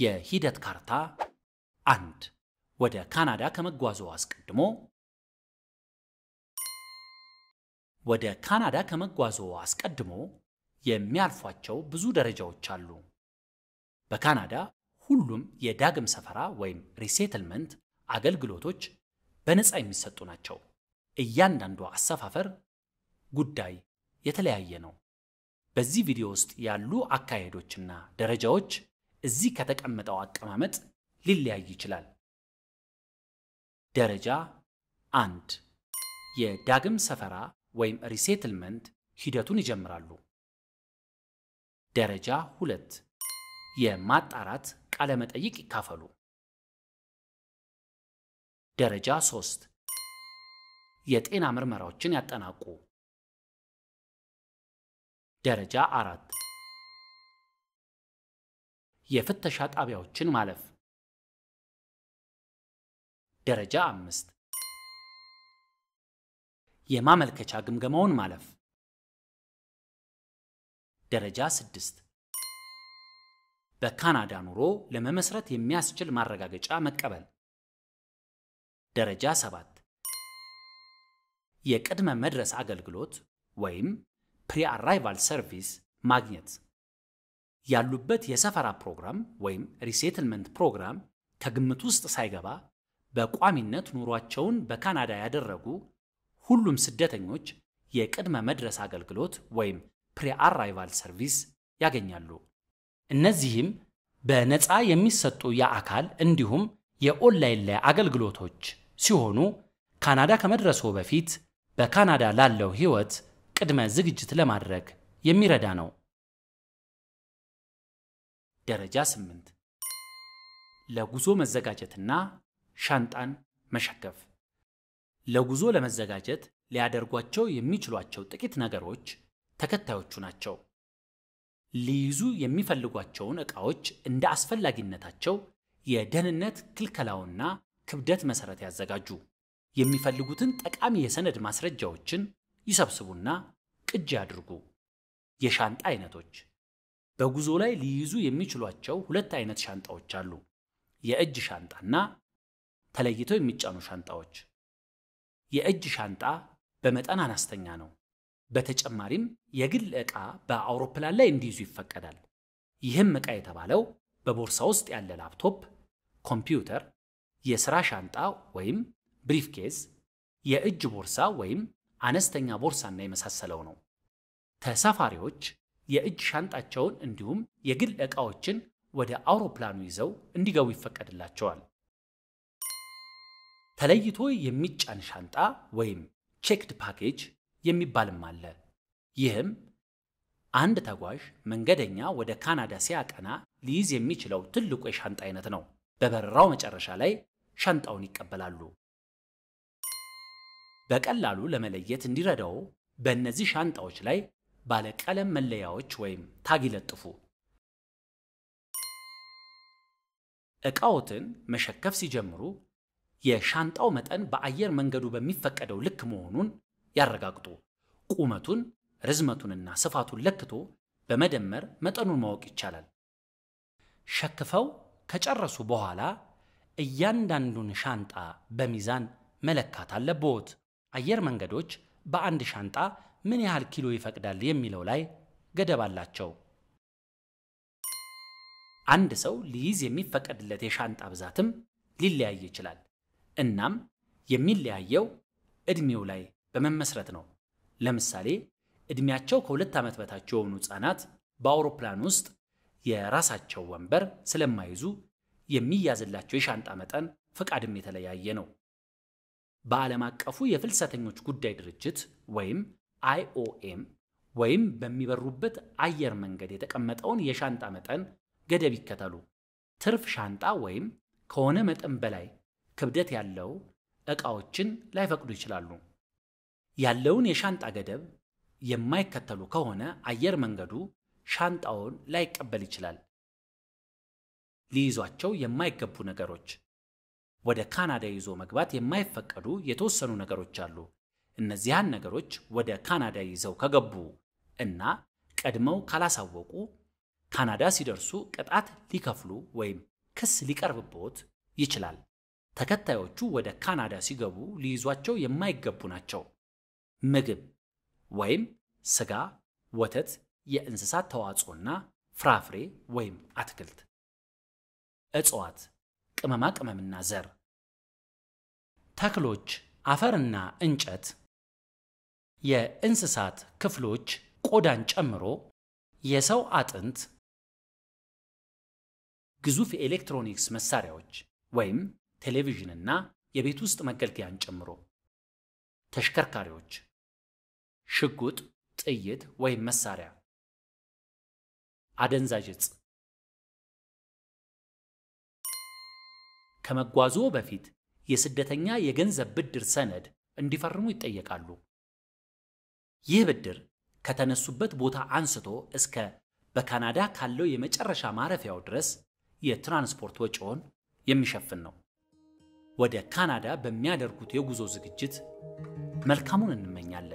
የሂደት ካርታ አንድ ወደ ካናዳ ከመጓዙ አስቀድሞ ወደ ካናዳ ከመጓዙ አስቀድሞ የሚያልፏቸው ብዙ ደረጃዎች አሉ። በካናዳ ሁሉም የዳግም ሰፈራ ወይም ሪሴትልመንት አገልግሎቶች በነፃ የሚሰጡ ናቸው። እያንዳንዱ አሰፋፈር ጉዳይ የተለያየ ነው። በዚህ ቪዲዮ ውስጥ ያሉ አካሄዶችና ደረጃዎች እዚህ ከተቀመጠው አቀማመጥ ሊለያይ ይችላል። ደረጃ አንድ የዳግም ሰፈራ ወይም ሪሴትልመንት ሂደቱን ይጀምራሉ። ደረጃ ሁለት የማጣራት ቃለመጠይቅ ይካፈሉ። ደረጃ ሶስት የጤና ምርመራዎችን ያጠናቁ። ደረጃ አራት የፍተሻ ጣቢያዎችን ማለፍ። ደረጃ አምስት የማመልከቻ ግምገማውን ማለፍ። ደረጃ ስድስት በካናዳ ኑሮ ለመመስረት የሚያስችል ማረጋገጫ መቀበል። ደረጃ ሰባት የቅድመ መድረስ አገልግሎት ወይም ፕሪ አራይቫል ሰርቪስ ማግኘት ያሉበት የሰፈራ ፕሮግራም ወይም ሪሴትልመንት ፕሮግራም ከግምት ውስጥ ሳይገባ በቋሚነት ኑሯቸውን በካናዳ ያደረጉ ሁሉም ስደተኞች የቅድመ መድረስ አገልግሎት ወይም ፕሪአራይቫል ሰርቪስ ያገኛሉ። እነዚህም በነፃ የሚሰጡ የአካል እንዲሁም የኦንላይን ላይ አገልግሎቶች ሲሆኑ ካናዳ ከመድረሶ በፊት በካናዳ ላለው ሕይወት ቅድመ ዝግጅት ለማድረግ የሚረዳ ነው። ደረጃ ስምንት ለጉዞ መዘጋጀትና ሻንጣን መሸከፍ። ለጉዞ ለመዘጋጀት ሊያደርጓቸው የሚችሏቸው ጥቂት ነገሮች ተከታዮቹ ናቸው። ሊይዙ የሚፈልጓቸውን ዕቃዎች እንደ አስፈላጊነታቸው የደህንነት ክልከላውና ክብደት መሠረት ያዘጋጁ። የሚፈልጉትን ጠቃሚ የሰነድ ማስረጃዎችን ይሰብስቡና ቅጂ ያድርጉ። የሻንጣ አይነቶች በጉዞ ላይ ሊይዙ የሚችሏቸው ሁለት አይነት ሻንጣዎች አሉ። የእጅ ሻንጣና ተለይተው የሚጫኑ ሻንጣዎች። የእጅ ሻንጣ በመጠን አነስተኛ ነው። በተጨማሪም የግል ዕቃ በአውሮፕላን ላይ እንዲይዙ ይፈቀዳል። ይህም ዕቃ የተባለው በቦርሳ ውስጥ ያለ ላፕቶፕ፣ ኮምፒውተር፣ የሥራ ሻንጣ ወይም ብሪፍኬዝ፣ የእጅ ቦርሳ ወይም አነስተኛ ቦርሳና የመሳሰለው ነው። ተሳፋሪዎች የእጅ ሻንጣቸውን እንዲሁም የግል ዕቃዎችን ወደ አውሮፕላኑ ይዘው እንዲገቡ ይፈቀድላቸዋል። ተለይቶ የሚጫን ሻንጣ ወይም ቼክድ ፓኬጅ የሚባልም አለ። ይህም አንድ ተጓዥ መንገደኛ ወደ ካናዳ ሲያቀና ሊይዝ የሚችለው ትልቁ የሻንጣ አይነት ነው። በበረራው መጨረሻ ላይ ሻንጣውን ይቀበላሉ። በቀላሉ ለመለየት እንዲረዳው በእነዚህ ሻንጣዎች ላይ ባለ ቀለም መለያዎች ወይም ታግ ይለጥፉ። ዕቃዎትን መሸከፍ ሲጀምሩ የሻንጣው መጠን በአየር መንገዱ በሚፈቀደው ልክ መሆኑን ያረጋግጡ። ቁመቱን፣ ርዝመቱንና ስፋቱን ለክቶ በመደመር መጠኑን ማወቅ ይቻላል። ሸክፈው ከጨረሱ በኋላ እያንዳንዱን ሻንጣ በሚዛን መለካት አለብዎት። አየር መንገዶች በአንድ ሻንጣ ምን ያህል ኪሎ ይፈቅዳል የሚለው ላይ ገደብ አላቸው። አንድ ሰው ሊይዝ የሚፈቀድለት የሻንጣ ብዛትም ሊለያይ ይችላል። እናም የሚለያየው ዕድሜው ላይ በመመስረት ነው። ለምሳሌ ዕድሜያቸው ከሁለት ዓመት በታች የሆኑ ሕፃናት በአውሮፕላን ውስጥ የራሳቸው ወንበር ስለማይዙ የሚያዝላቸው የሻንጣ መጠን ፈቃድም የተለያየ ነው። በዓለም አቀፉ የፍልሰተኞች ጉዳይ ድርጅት ወይም አይኦኤም ወይም በሚበሩበት አየር መንገድ የተቀመጠውን የሻንጣ መጠን ገደብ ይከተሉ። ትርፍ ሻንጣ ወይም ከሆነ መጠን በላይ ክብደት ያለው ዕቃዎችን ላይፈቅዱ ይችላሉ። ያለውን የሻንጣ ገደብ የማይከተሉ ከሆነ አየር መንገዱ ሻንጣውን ላይቀበል ይችላል። ሊይዟቸው የማይገቡ ነገሮች ወደ ካናዳ ይዞ መግባት የማይፈቀዱ የተወሰኑ ነገሮች አሉ። እነዚያን ነገሮች ወደ ካናዳ ይዘው ከገቡ እና ቀድመው ካላሳወቁ ካናዳ ሲደርሱ ቅጣት ሊከፍሉ ወይም ክስ ሊቀርብቦት ይችላል። ተከታዮቹ ወደ ካናዳ ሲገቡ ሊይዟቸው የማይገቡ ናቸው። ምግብ ወይም ስጋ፣ ወተት፣ የእንስሳት ተዋጽኦና ፍራፍሬ ወይም አትክልት፣ እጽዋት፣ ቅመማ ቅመምና ዘር፣ ተክሎች፣ አፈርና እንጨት የእንስሳት ክፍሎች ቆዳን ጨምሮ የሰው አጥንት፣ ግዙፍ የኤሌክትሮኒክስ መሳሪያዎች ወይም ቴሌቪዥንና የቤት ውስጥ መገልገያን ጨምሮ ተሽከርካሪዎች፣ ሽጉጥ፣ ጥይት ወይም መሳሪያ፣ አደንዛዥ እጽ ከመጓዞ በፊት የስደተኛ የገንዘብ ብድር ሰነድ እንዲፈርሙ ይጠየቃሉ። ይህ ብድር ከተነሱበት ቦታ አንስቶ እስከ በካናዳ ካለው የመጨረሻ ማረፊያው ድረስ የትራንስፖርት ወጪውን የሚሸፍን ነው። ወደ ካናዳ በሚያደርጉት የጉዞ ዝግጅት መልካሙን እንመኛለን።